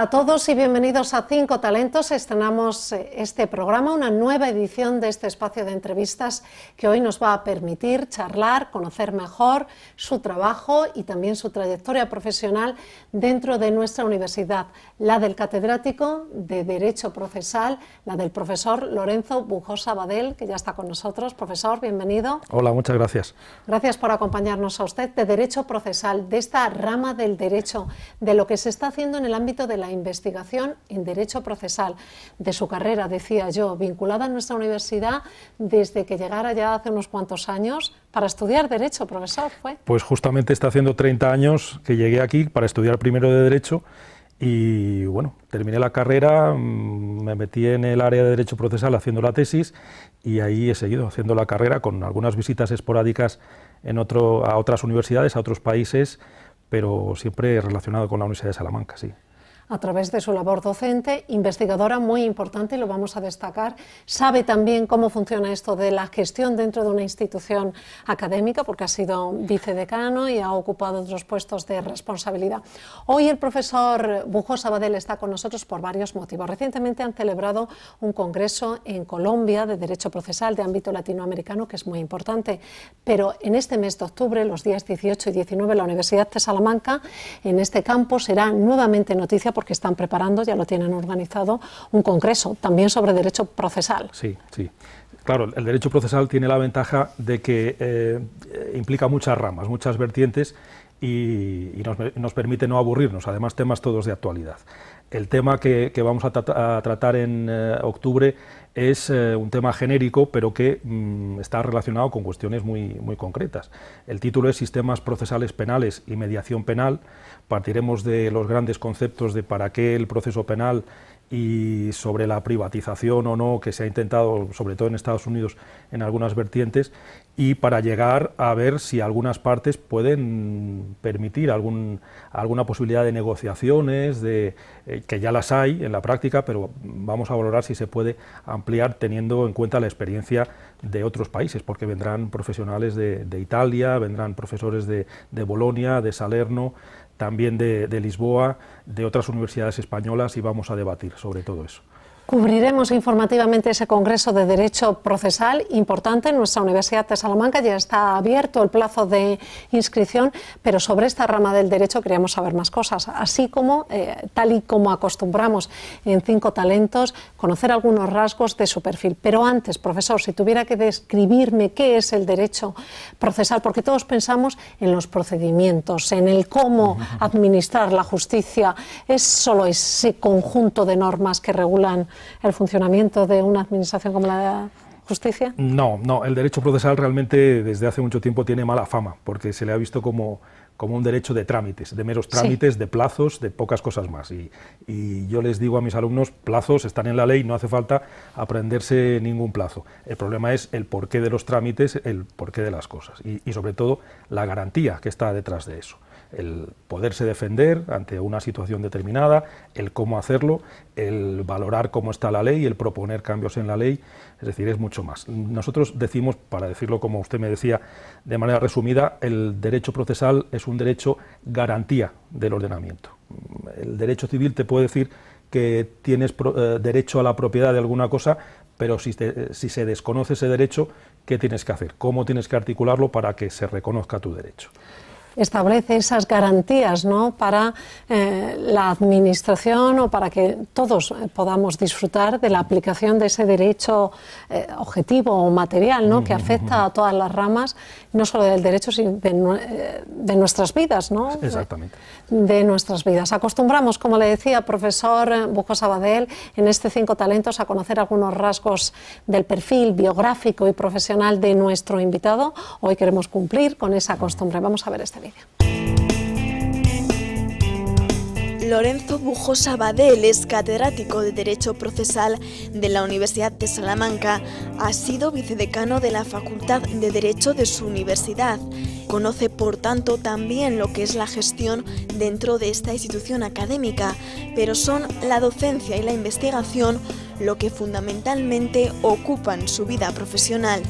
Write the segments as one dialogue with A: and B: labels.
A: Hola a todos y bienvenidos a Cinco Talentos. Estrenamos eh, este programa, una nueva edición de este espacio de entrevistas que hoy nos va a permitir charlar, conocer mejor su trabajo y también su trayectoria profesional dentro de nuestra universidad, la del catedrático de Derecho Procesal, la del profesor Lorenzo Bujosa Badel, que ya está con nosotros. Profesor, bienvenido.
B: Hola, muchas gracias.
A: Gracias por acompañarnos a usted de Derecho Procesal, de esta rama del derecho, de lo que se está haciendo en el ámbito de la investigación en Derecho Procesal de su carrera, decía yo, vinculada a nuestra universidad desde que llegara ya hace unos cuantos años para estudiar Derecho, profesor, fue.
B: Pues justamente está haciendo 30 años que llegué aquí para estudiar primero de Derecho y bueno, terminé la carrera, mm, me metí en el área de Derecho Procesal haciendo la tesis y ahí he seguido haciendo la carrera con algunas visitas esporádicas en a otras universidades, a otros países, pero siempre relacionado con la Universidad de Salamanca, sí
A: a través de su labor docente, investigadora muy importante, lo vamos a destacar, sabe también cómo funciona esto de la gestión dentro de una institución académica, porque ha sido vicedecano y ha ocupado otros puestos de responsabilidad. Hoy el profesor Bujo Sabadell está con nosotros por varios motivos. Recientemente han celebrado un congreso en Colombia de Derecho Procesal de ámbito latinoamericano, que es muy importante, pero en este mes de octubre, los días 18 y 19, la Universidad de Salamanca, en este campo, será nuevamente noticia porque están preparando, ya lo tienen organizado, un congreso también sobre derecho procesal.
B: Sí, sí. Claro, el derecho procesal tiene la ventaja de que eh, implica muchas ramas, muchas vertientes y, nos, permite no aburrirnos, además temas todos de actualidad. El tema que, vamos a, tratar en eh, octubre es eh, un tema genérico, pero que mm, está relacionado con cuestiones muy, muy concretas. El título es Sistemas procesales penales y mediación penal. Partiremos de los grandes conceptos de para qué el proceso penal y sobre la privatización o no que se ha intentado, sobre todo en Estados Unidos, en algunas vertientes, y para llegar a ver si algunas partes pueden permitir algún, alguna posibilidad de negociaciones, de, eh, que ya las hay en la práctica, pero vamos a valorar si se puede ampliar teniendo en cuenta la experiencia de otros países, porque vendrán profesionales de, de Italia, vendrán profesores de, de Bolonia, de Salerno, también de, Lisboa, de otras universidades españolas y vamos a debatir sobre todo eso.
A: Cubriremos informativamente ese Congreso de Derecho Procesal importante en nuestra Universidad de Salamanca. Ya está abierto el plazo de inscripción, pero sobre esta rama del derecho queríamos saber más cosas, así como, eh, tal y como acostumbramos en Cinco Talentos, conocer algunos rasgos de su perfil. Pero antes, profesor, si tuviera que describirme qué es el derecho procesal, porque todos pensamos en los procedimientos, en el cómo administrar la justicia, es solo ese conjunto de normas que regulan el funcionamiento de una administración como la de justicia?
B: No, no, el derecho procesal realmente desde hace mucho tiempo tiene mala fama, porque se le ha visto como, un derecho de trámites, de meros trámites, de plazos, de pocas cosas más. Y, yo les digo a mis alumnos, plazos están en la ley, no hace falta aprenderse ningún plazo. El problema es el porqué de los trámites, el porqué de las cosas y sobre todo la garantía que está detrás de eso el poderse defender ante una situación determinada, el cómo hacerlo, el valorar cómo está la ley, el proponer cambios en la ley, es decir, es mucho más. Nosotros decimos, para decirlo como usted me decía de manera resumida, el derecho procesal es un derecho garantía del ordenamiento. El derecho civil te puede decir que tienes eh, derecho a la propiedad de alguna cosa, pero si, se desconoce ese derecho, ¿qué tienes que hacer? ¿Cómo tienes que articularlo para que se reconozca tu derecho?
A: establece esas garantías ¿no? para eh, la Administración o para que todos eh, podamos disfrutar de la aplicación de ese derecho eh, objetivo o material ¿no? que afecta a todas las ramas, no solo del derecho, sino de, nuestras vidas. ¿no? Exactamente. De nuestras vidas. Acostumbramos, como le decía profesor Bujo Sabadell, en este Cinco Talentos a conocer algunos rasgos del perfil biográfico y profesional de nuestro invitado. Hoy queremos cumplir con esa costumbre. Vamos a ver este
C: Lorenzo Bujosa Badel es catedrático de Derecho Procesal de la Universidad de Salamanca. Ha sido vicedecano de la Facultad de Derecho de su universidad. Conoce, por tanto, también lo que es la gestión dentro de esta institución académica, pero son la docencia y la investigación lo que fundamentalmente ocupan su vida profesional.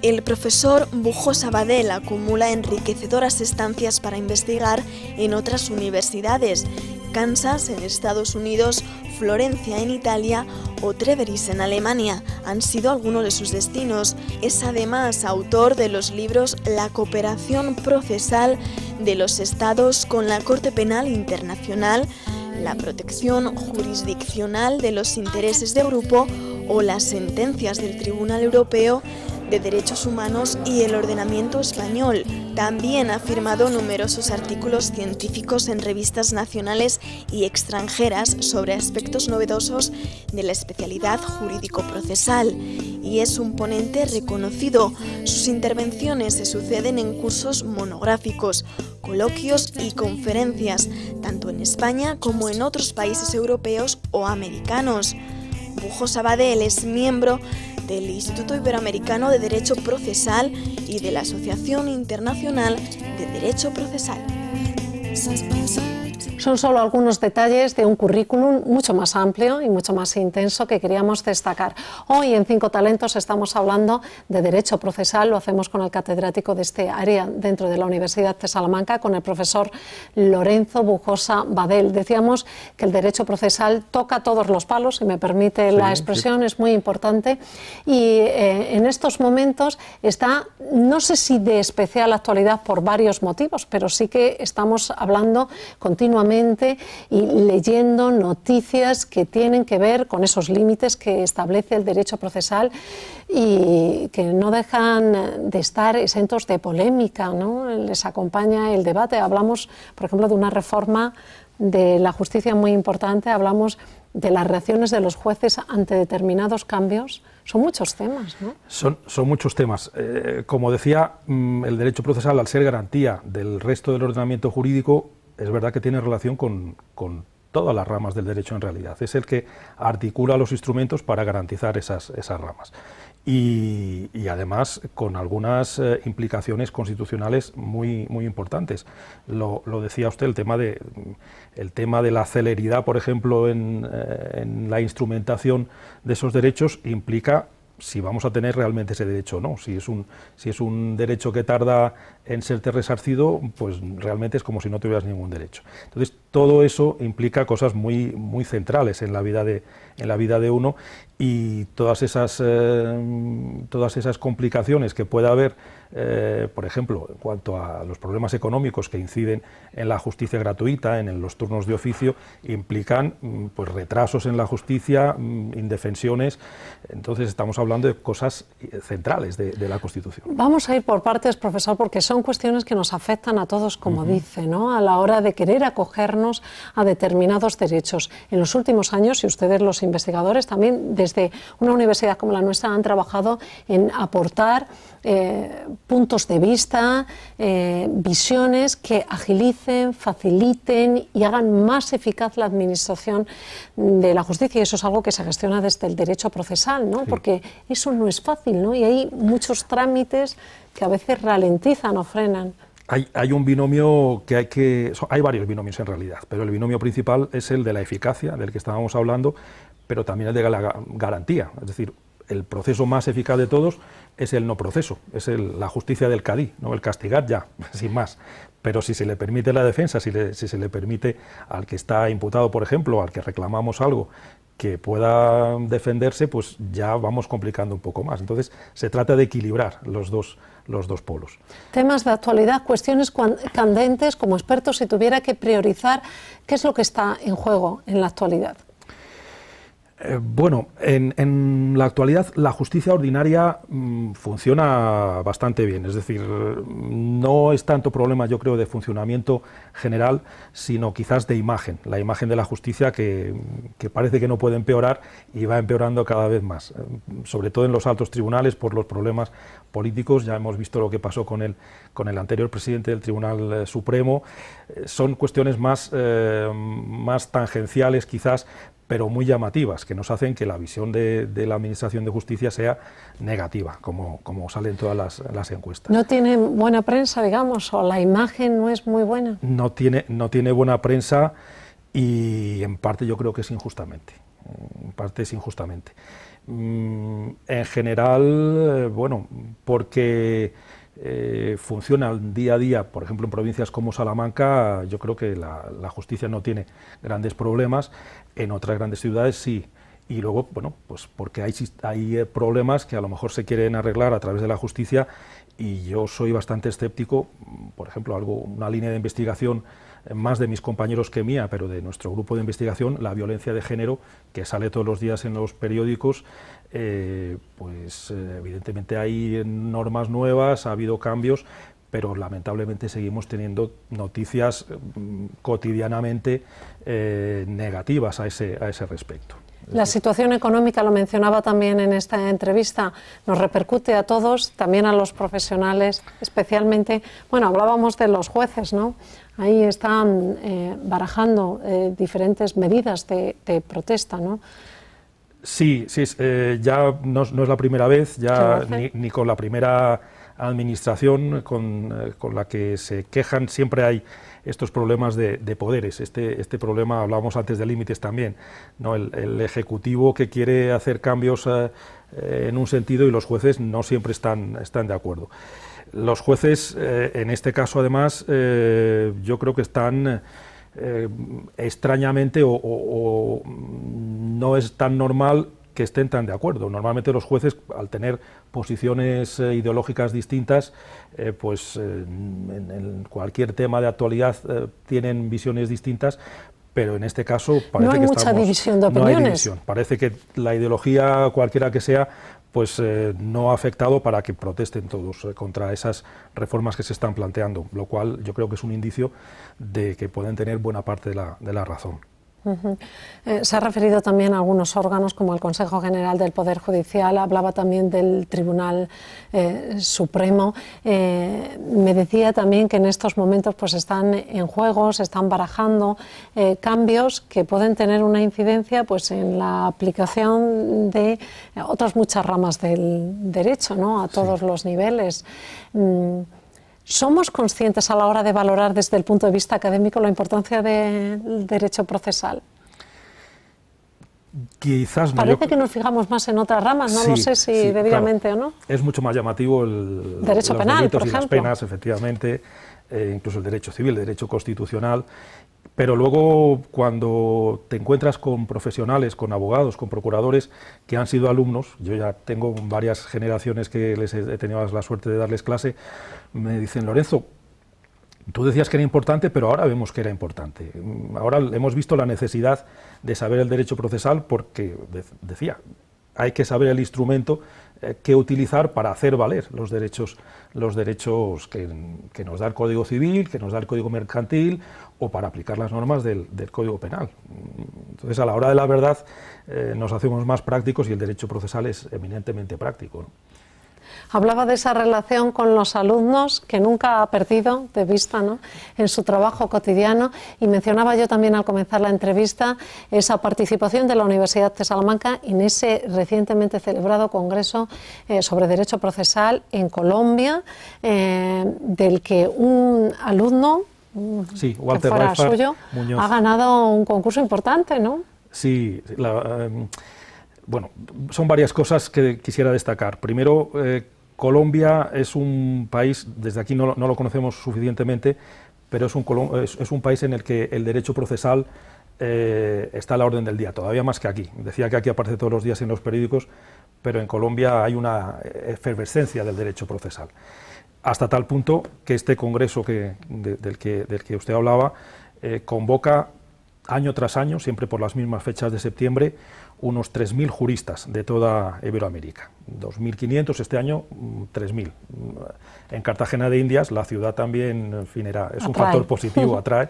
C: El profesor Bujo Sabadell acumula enriquecedoras estancias para investigar en otras universidades, Kansas en Estados Unidos, Florencia en Italia o Treveris en Alemania han sido algunos de sus destinos. Es además autor de los libros La cooperación procesal de los estados con la Corte Penal Internacional, la protección jurisdiccional de los intereses de grupo o las sentencias del Tribunal Europeo de Derechos Humanos y el Ordenamiento Español. También ha firmado numerosos artículos científicos en revistas nacionales y extranjeras sobre aspectos novedosos de la especialidad jurídico-procesal y es un ponente reconocido. Sus intervenciones se suceden en cursos monográficos, coloquios y conferencias, tanto en España como en otros países europeos o americanos. Bujo Sabadell es miembro del Instituto Iberoamericano de Derecho Procesal y de la Asociación Internacional de Derecho Procesal.
A: Son solo algunos detalles de un currículum mucho más amplio y mucho más intenso que queríamos destacar. Hoy en Cinco Talentos estamos hablando de derecho procesal, lo hacemos con el catedrático de este área dentro de la Universidad de Salamanca, con el profesor Lorenzo Bujosa Badel. Decíamos que el derecho procesal toca todos los palos, si me permite la expresión, es muy importante y eh, en estos momentos está, no sé si de especial actualidad por varios motivos, pero sí que estamos hablando continuamente y leyendo noticias que tienen que ver con esos límites que establece el derecho procesal y que no dejan de estar exentos de polémica, ¿no? Les acompaña el debate. Hablamos, por ejemplo, de una reforma de la justicia muy importante, hablamos de las reacciones de los jueces ante determinados cambios. Son muchos temas,
B: Son, muchos temas. Eh, como decía, mm, el derecho procesal, al ser garantía del resto del ordenamiento jurídico, es verdad que tiene relación con, todas las ramas del derecho en realidad. Es el que articula los instrumentos para garantizar esas, esas ramas. Y, además con algunas eh, implicaciones constitucionales muy, muy importantes. Lo, decía usted, el tema, de, el tema de la celeridad, por ejemplo, eh, en, la instrumentación de esos derechos implica si vamos a tener realmente ese derecho o no. Si es un, si es un derecho que tarda en serte resarcido, pues realmente es como si no tuvieras ningún derecho. Entonces, todo eso implica cosas muy, muy centrales en la vida de, en la vida de uno y todas esas, eh, todas esas complicaciones que pueda haber, eh, por ejemplo, en cuanto a los problemas económicos que inciden en la justicia gratuita, en, los turnos de oficio, implican mm, pues, retrasos en la justicia, mm, indefensiones. Entonces, estamos hablando de cosas eh, centrales de, de la Constitución.
A: Vamos a ir por partes, profesor, porque son cuestiones que nos afectan a todos, como dice, ¿no? a la hora de querer acogernos a determinados derechos. En los últimos años, y ustedes los investigadores también desde una universidad como la nuestra han trabajado en aportar eh, puntos de vista, eh, visiones que agilicen, faciliten y hagan más eficaz la administración de la justicia. Y eso es algo que se gestiona desde el derecho procesal, ¿no? porque eso no es fácil ¿no? y hay muchos trámites que a veces ralentizan o frenan.
B: Hay, un binomio que hay que... Hay varios binomios en realidad, pero el binomio principal es el de la eficacia, del que estábamos hablando, pero también el de la garantía. Es decir, el proceso más eficaz de todos es el no proceso, es la justicia del cadí, ¿no? el castigar ya, sin más. Pero si se le permite la defensa, si, si se le permite al que está imputado, por ejemplo, al que reclamamos algo, que pueda defenderse, pues ya vamos complicando un poco más. Entonces, se trata de equilibrar los dos los dos polos.
A: Temas de actualidad, cuestiones candentes, como experto, si tuviera que priorizar, ¿qué es lo que está en juego en la actualidad?
B: Eh, bueno, en, la actualidad la justicia ordinaria mm, funciona bastante bien, es decir, no es tanto problema yo creo de funcionamiento general, sino quizás de imagen, la imagen de la justicia que, parece que no puede empeorar y va empeorando cada vez más, eh, sobre todo en los altos tribunales por los problemas políticos, ya hemos visto lo que pasó con el, con el anterior presidente del Tribunal eh, Supremo, son cuestiones más, más tangenciales quizás, pero muy llamativas, que nos hacen que la visión de, la Administración de Justicia sea negativa, como, como salen todas las, las, encuestas.
A: ¿No tiene buena prensa, digamos, o la imagen no es muy buena?
B: No tiene, no tiene buena prensa y en parte yo creo que es injustamente, en parte es injustamente. Mm, en general, eh, bueno, porque eh, funciona al día a día, por ejemplo en provincias como Salamanca, yo creo que la, justicia no tiene grandes problemas, en otras grandes ciudades sí. Y luego, bueno, pues porque hay, hay eh, problemas que a lo mejor se quieren arreglar a través de la justicia y yo soy bastante escéptico, por ejemplo, algo, una línea de investigación más de mis compañeros que mía, pero de nuestro grupo de investigación, la violencia de género que sale todos los días en los periódicos, eh, pues eh, evidentemente hay normas nuevas, ha habido cambios, pero lamentablemente seguimos teniendo noticias mm, cotidianamente eh, negativas a ese, a ese respecto.
A: La situación económica, lo mencionaba también en esta entrevista, nos repercute a todos, también a los profesionales, especialmente, bueno, hablábamos de los jueces, ¿no? Ahí están eh, barajando eh, diferentes medidas de, protesta, ¿no?
B: Sí, sí, eh, ya no, es la primera vez, ya ni, con la primera administración con, la que se quejan siempre hay estos problemas de, poderes. Este, este problema hablábamos antes de límites también, ¿no? el Ejecutivo que quiere hacer cambios eh, en un sentido y los jueces no siempre están, están de acuerdo. Los jueces, eh, en este caso además, eh, yo creo que están extrañamente o, mm, no es tan normal que estén tan de acuerdo. Normalmente los jueces, al tener posiciones ideológicas distintas, pues en, cualquier tema de actualidad tienen visiones distintas, pero en este caso parece no hay que mucha división de opiniones. Parece que la ideología, cualquiera que sea, pues eh, no ha afectado para que protesten todos eh, contra esas reformas que se están planteando, lo cual yo creo que es un indicio de que pueden tener buena parte de la razón.
A: Eh, se ha referido también a algunos órganos como el Consejo General del Poder Judicial, hablaba también del Tribunal eh, Supremo. Eh, me decía también que en estos momentos pues están en juego, se están barajando cambios que pueden tener una incidencia pues en la aplicación de otras muchas ramas del derecho, ¿no? A todos los niveles. Mm, ¿Somos conscientes a la hora de valorar desde el punto de vista académico la importancia del derecho procesal?
B: Quizás Parece
A: que nos fijamos más en otras ramas, no, sé si debidamente o no.
B: Es mucho más llamativo el derecho los penal, y las penas, efectivamente, eh, incluso el derecho civil, el derecho constitucional, pero luego cuando te encuentras con profesionales, con abogados, con procuradores que han sido alumnos, yo ya tengo varias generaciones que les he tenido la suerte de darles clase, me dicen, Lorenzo, tú decías que era importante, pero ahora vemos que era importante. Ahora hemos visto la necesidad de saber el derecho procesal porque, decía, hay que saber el instrumento eh, que utilizar para hacer valer los derechos, los derechos que, nos da el Código Civil, que nos da el Código Mercantil o para aplicar las normas del, Código Penal. Entonces, a la hora de la verdad, eh, nos hacemos más prácticos y el derecho procesal es eminentemente práctico.
A: Hablaba de esa relación con los alumnos que nunca ha perdido de vista ¿no? en su trabajo cotidiano y mencionaba yo también al comenzar la entrevista esa participación de la Universidad de Salamanca en ese recientemente celebrado Congreso eh, sobre Derecho Procesal en Colombia, eh, del que un alumno Walter que suyo ha ganado un concurso importante, ¿no?
B: Sí, em, bueno, son varias cosas que quisiera destacar. Primero, eh, Colombia es un país, desde aquí no, lo conocemos suficientemente, pero es un, es, un, país en el que el derecho procesal eh, está a la orden del día, todavía más que aquí. Decía que aquí aparece todos los días en los periódicos, pero en Colombia hay una efervescencia del derecho procesal. Hasta tal punto que este Congreso que, del, que, usted hablaba eh, convoca año tras año, siempre por las mismas fechas de septiembre, unos 3.000 juristas de toda Iberoamérica. 2.500 este año, 3.000. Mm, mm, en Cartagena de Indias, la ciudad también, es un factor positivo, atrae.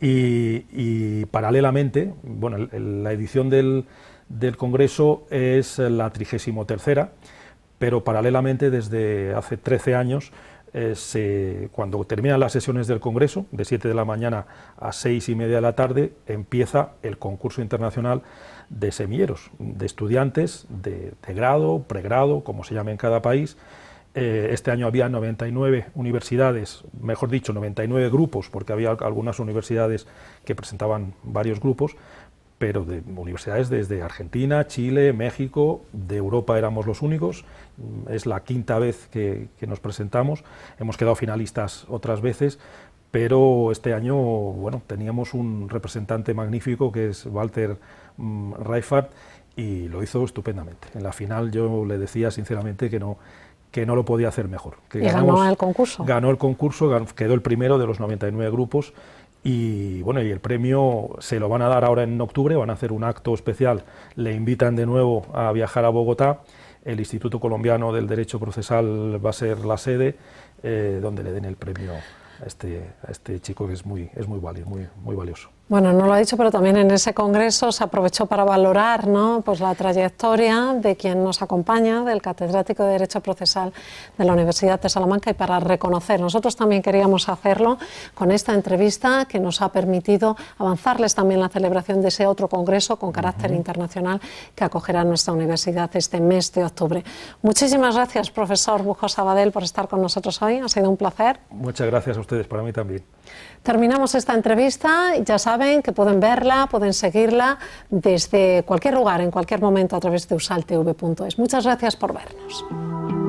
B: Y, paralelamente, bueno, la edición del, del Congreso es la 33 tercera, pero paralelamente desde hace 13 años eh, cuando terminan las sesiones del Congreso, de 7 de la mañana a 6 y media de la tarde, empieza el concurso internacional de semilleros, de estudiantes de, grado, pregrado, como se llame en cada país. Eh, este año había 99 universidades, mejor dicho, 99 grupos, porque había algunas universidades que presentaban varios grupos, pero de universidades desde Argentina, Chile, México, de Europa éramos los únicos, es la quinta vez que, nos presentamos, hemos quedado finalistas otras veces, pero este año bueno, teníamos un representante magnífico que es Walter mm, Reifert y lo hizo estupendamente. En la final yo le decía sinceramente que no, que no lo podía hacer mejor. Que ganó el concurso. Ganó el concurso, quedó el primero de los 99 grupos y bueno, y el premio se lo van a dar ahora en octubre, van a hacer un acto especial, le invitan de nuevo a viajar a Bogotá, el Instituto Colombiano del Derecho Procesal va a ser la sede eh, donde le den el premio a este, a este chico que es muy, es muy, muy, muy valioso.
A: Bueno, no lo ha dicho, pero también en ese congreso se aprovechó para valorar ¿no? Pues la trayectoria de quien nos acompaña, del catedrático de Derecho Procesal de la Universidad de Salamanca, y para reconocer. Nosotros también queríamos hacerlo con esta entrevista que nos ha permitido avanzarles también la celebración de ese otro congreso con carácter internacional que acogerá nuestra universidad este mes de octubre. Muchísimas gracias, profesor Bujo Sabadell, por estar con nosotros hoy. Ha sido un placer.
B: Muchas gracias a ustedes, para mí también.
A: Terminamos esta entrevista. Ya saben que pueden verla, pueden seguirla desde cualquier lugar, en cualquier momento, a través de usaltv.es. Muchas gracias por vernos.